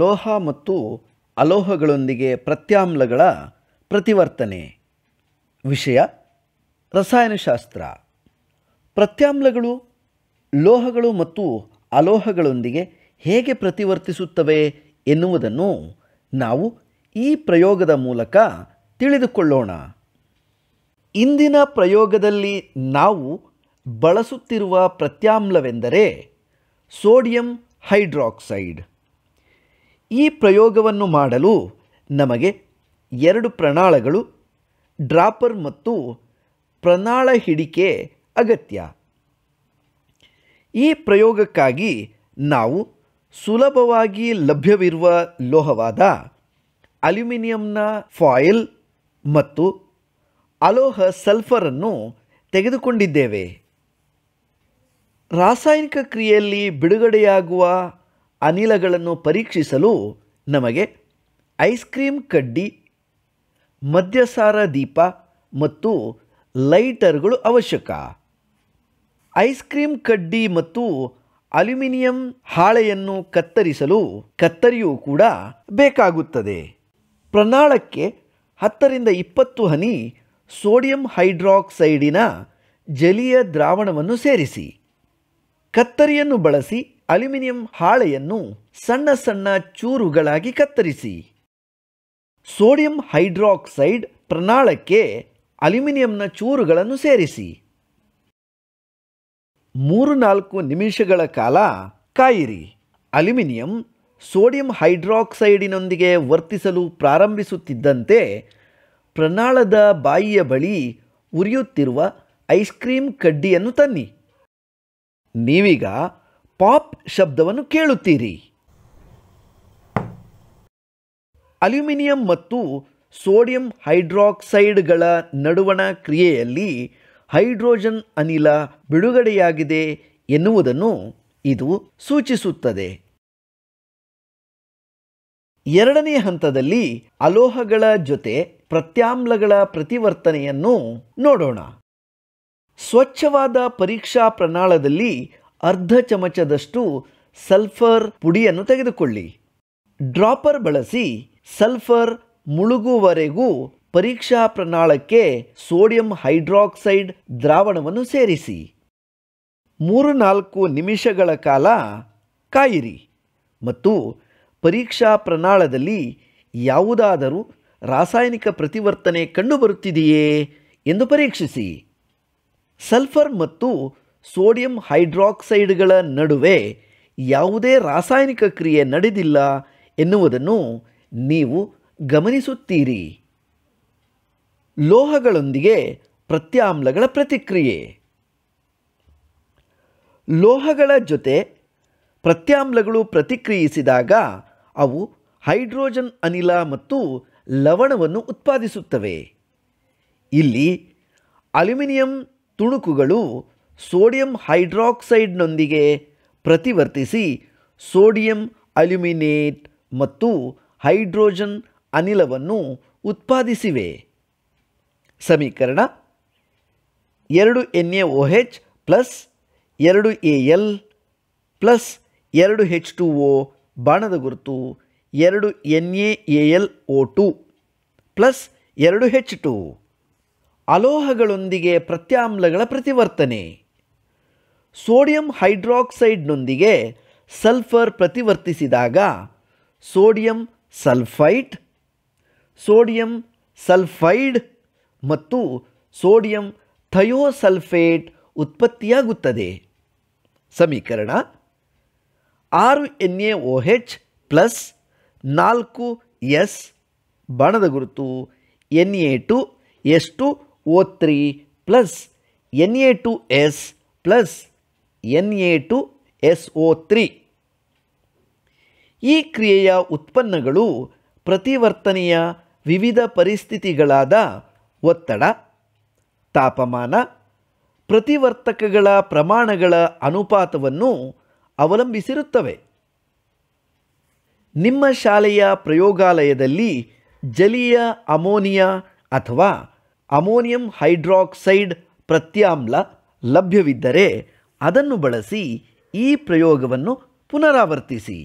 ಲೋಹ ಮತ್ತು ಅಲೋಹಗಳೊಂದಿಗೆ ಪ್ರತ್ಯಾಮ್ಲಗಳ ಪ್ರತಿವರ್ತನೆ ವಿಷಯ ರಸಾಯನಶಾಸ್ತ್ರ ಪ್ರತ್ಯಾಮ್ಲಗಳು ಲೋಹಗಳು ಮತ್ತು ಅಲೋಹಗಳೊಂದಿಗೆ ಹೇಗೆ ಪ್ರತಿವರ್ತಿಸುತ್ತವೆ ಎನ್ನುವುದನ್ನು ನಾವು ಈ ಪ್ರಯೋಗದ ಮೂಲಕ ತಿಳಿದುಕೊಳ್ಳೋಣ ಇಂದಿನ ಪ್ರಯೋಗದಲ್ಲಿ ನಾವು ಬಳಸುತ್ತಿರುವ ಪ್ರತ್ಯಾಮ್ಲವೆಂದರೆ ಸೋಡಿಯಂ ಹೈಡ್ರಾಕ್ಸೈಡ್ ಈ ಪ್ರಯೋಗವನ್ನು ಮಾಡಲು ನಮಗೆ ಎರಡು ಪ್ರಣಾಳಗಳು ಡ್ರಾಪರ್ ಮತ್ತು ಪ್ರಣಾಳ ಹಿಡಿಕೆ ಅಗತ್ಯ ಈ ಪ್ರಯೋಗಕ್ಕಾಗಿ ನಾವು ಸುಲಭವಾಗಿ ಲಭ್ಯವಿರುವ ಲೋಹವಾದ ಅಲ್ಯೂಮಿನಿಯಂನ ಫಾಯಿಲ್ ಮತ್ತು ಅಲೋಹ ಸಲ್ಫರನ್ನು ತೆಗೆದುಕೊಂಡಿದ್ದೇವೆ ರಾಸಾಯನಿಕ ಕ್ರಿಯೆಯಲ್ಲಿ ಬಿಡುಗಡೆಯಾಗುವ ಅನಿಲಗಳನ್ನು ಪರೀಕ್ಷಿಸಲು ನಮಗೆ ಐಸ್ ಕ್ರೀಮ್ ಕಡ್ಡಿ ಮದ್ಯಸಾರ ದೀಪ ಮತ್ತು ಲೈಟರ್ಗಳು ಅವಶ್ಯಕ ಐಸ್ ಕ್ರೀಮ್ ಕಡ್ಡಿ ಮತ್ತು ಅಲ್ಯೂಮಿನಿಯಂ ಹಾಳೆಯನ್ನು ಕತ್ತರಿಸಲು ಕತ್ತರಿಯೂ ಕೂಡ ಬೇಕಾಗುತ್ತದೆ ಪ್ರಣಾಳಕ್ಕೆ ಹತ್ತರಿಂದ ಇಪ್ಪತ್ತು ಹನಿ ಸೋಡಿಯಂ ಹೈಡ್ರಾಕ್ಸೈಡಿನ ಜಲೀಯ ದ್ರಾವಣವನ್ನು ಸೇರಿಸಿ ಕತ್ತರಿಯನ್ನು ಬಳಸಿ ಅಲ್ಯೂಮಿನಿಯಂ ಹಾಳೆಯನ್ನು ಸಣ್ಣ ಸಣ್ಣ ಚೂರುಗಳಾಗಿ ಕತ್ತರಿಸಿ ಸೋಡಿಯಂ ಹೈಡ್ರಾಕ್ಸೈಡ್ ಪ್ರನಾಳಕ್ಕೆ ಅಲ್ಯೂಮಿನಿಯಂನ ಚೂರುಗಳನ್ನು ಸೇರಿಸಿ ಮೂರು ನಾಲ್ಕು ನಿಮಿಷಗಳ ಕಾಲ ಕಾಯಿರಿ ಅಲ್ಯೂಮಿನಿಯಂ ಸೋಡಿಯಂ ಹೈಡ್ರಾಕ್ಸೈಡಿನೊಂದಿಗೆ ವರ್ತಿಸಲು ಪ್ರಾರಂಭಿಸುತ್ತಿದ್ದಂತೆ ಪ್ರನಾಳದ ಬಾಯಿಯ ಬಳಿ ಉರಿಯುತ್ತಿರುವ ಐಸ್ ಕ್ರೀಮ್ ಕಡ್ಡಿಯನ್ನು ತನ್ನಿ ನೀವೀಗ ಪಾಪ್ ಶಬ್ದವನ್ನು ಕೇಳುತ್ತೀರಿ ಅಲ್ಯೂಮಿನಿಯಂ ಮತ್ತು ಸೋಡಿಯಂ ಹೈಡ್ರಾಕ್ಸೈಡ್ಗಳ ನಡುವಣ ಕ್ರಿಯೆಯಲ್ಲಿ ಹೈಡ್ರೋಜನ್ ಅನಿಲ ಬಿಡುಗಡೆಯಾಗಿದೆ ಎನ್ನುವುದನ್ನು ಇದು ಸೂಚಿಸುತ್ತದೆ ಎರಡನೇ ಹಂತದಲ್ಲಿ ಅಲೋಹಗಳ ಜೊತೆ ಪ್ರತ್ಯಾಮ್ಲಗಳ ಪ್ರತಿವರ್ತನೆಯನ್ನು ನೋಡೋಣ ಸ್ವಚ್ಛವಾದ ಪರೀಕ್ಷಾ ಪ್ರಣಾಳದಲ್ಲಿ ಅರ್ಧ ಚಮಚದಷ್ಟು ಸಲ್ಫರ್ ಪುಡಿಯನ್ನು ತೆಗೆದುಕೊಳ್ಳಿ ಡ್ರಾಪರ್ ಬಳಸಿ ಸಲ್ಫರ್ ಮುಳುಗುವವರೆಗೂ ಪರೀಕ್ಷಾ ಪ್ರಣಾಳಕ್ಕೆ ಸೋಡಿಯಂ ಹೈಡ್ರಾಕ್ಸೈಡ್ ದ್ರಾವಣವನ್ನು ಸೇರಿಸಿ ಮೂರು ನಾಲ್ಕು ನಿಮಿಷಗಳ ಕಾಲ ಕಾಯಿರಿ ಮತ್ತು ಪರೀಕ್ಷಾ ಪ್ರಣಾಳದಲ್ಲಿ ಯಾವುದಾದರೂ ರಾಸಾಯನಿಕ ಪ್ರತಿವರ್ತನೆ ಕಂಡುಬರುತ್ತಿದೆಯೇ ಎಂದು ಪರೀಕ್ಷಿಸಿ ಸಲ್ಫರ್ ಮತ್ತು ಸೋಡಿಯಂ ಹೈಡ್ರಾಕ್ಸೈಡ್ಗಳ ನಡುವೆ ಯಾವುದೇ ರಾಸಾಯನಿಕ ಕ್ರಿಯೆ ನಡೆದಿಲ್ಲ ಎನ್ನುವುದನ್ನು ನೀವು ಗಮನಿಸುತ್ತೀರಿ ಲೋಹಗಳೊಂದಿಗೆ ಪ್ರತ್ಯಾಮ್ಲಗಳ ಪ್ರತಿಕ್ರಿಯೆ ಲೋಹಗಳ ಜೊತೆ ಪ್ರತ್ಯಾಮ್ಲಗಳು ಪ್ರತಿಕ್ರಿಯಿಸಿದಾಗ ಅವು ಹೈಡ್ರೋಜನ್ ಅನಿಲ ಮತ್ತು ಲವಣವನ್ನು ಉತ್ಪಾದಿಸುತ್ತವೆ ಇಲ್ಲಿ ಅಲ್ಯುಮಿನಿಯಂ ತುಣುಕುಗಳು ಸೋಡಿಯಂ ಹೈಡ್ರಾಕ್ಸೈಡ್ನೊಂದಿಗೆ ಪ್ರತಿವರ್ತಿಸಿ ಸೋಡಿಯಂ ಅಲ್ಯುಮಿನೇಟ್ ಮತ್ತು ಹೈಡ್ರೋಜನ್ ಅನಿಲವನ್ನು ಉತ್ಪಾದಿಸಿವೆ ಸಮೀಕರಣ ಎರಡು N A O H plus ಎರಡು ಎ ಎಲ್ ಪ್ಲಸ್ ಎರಡು ಹೆಚ್ ಟು ಒ ಬಾಣದ ಗುರುತು ಎರಡು N A L O two plus ಎರಡು ಹೆಚ್ ಟು ಅಲೋಹಗಳೊಂದಿಗೆ ಪ್ರತ್ಯಾಮ್ಲಗಳ ಪ್ರತಿವರ್ತನೆ ಸೋಡಿಯಂ ಹೈಡ್ರಾಕ್ಸೈಡ್ನೊಂದಿಗೆ ಸಲ್ಫರ್ ಪ್ರತಿವರ್ತಿಸಿದಾಗ ಸೋಡಿಯಂ ಸಲ್ಫೈಟ್ ಸೋಡಿಯಂ ಸಲ್ಫೈಡ್ ಮತ್ತು ಸೋಡಿಯಂ ಥಯೋಸಲ್ಫೇಟ್ ಉತ್ಪತ್ತಿಯಾಗುತ್ತದೆ ಸಮೀಕರಣ ಆರು N A O H plus ನಾಲ್ಕು ಎಸ್ ಬಾಣದ ಗುರುತು N A two S two O three plus N A two S plus N A two S O three ಈ ಕ್ರಿಯೆಯ ಉತ್ಪನ್ನಗಳು ಪ್ರತಿವರ್ತನೆಯ ವಿವಿಧ ಪರಿಸ್ಥಿತಿಗಳಾದ ಒತ್ತಡ ತಾಪಮಾನ ಪ್ರತಿವರ್ತಕಗಳ ಪ್ರಮಾಣಗಳ ಅನುಪಾತವನ್ನು ಅವಲಂಬಿಸಿರುತ್ತವೆ ನಿಮ್ಮ ಶಾಲೆಯ ಪ್ರಯೋಗಾಲಯದಲ್ಲಿ ಜಲೀಯ ಅಮೋನಿಯಾ ಅಥವಾ ಅಮೋನಿಯಂ ಹೈಡ್ರಾಕ್ಸೈಡ್ ಪ್ರತ್ಯಾಮ್ಲ ಲಭ್ಯವಿದ್ದರೆ ಅದನ್ನು ಬಳಸಿ ಈ ಪ್ರಯೋಗವನ್ನು ಪುನರಾವರ್ತಿಸಿ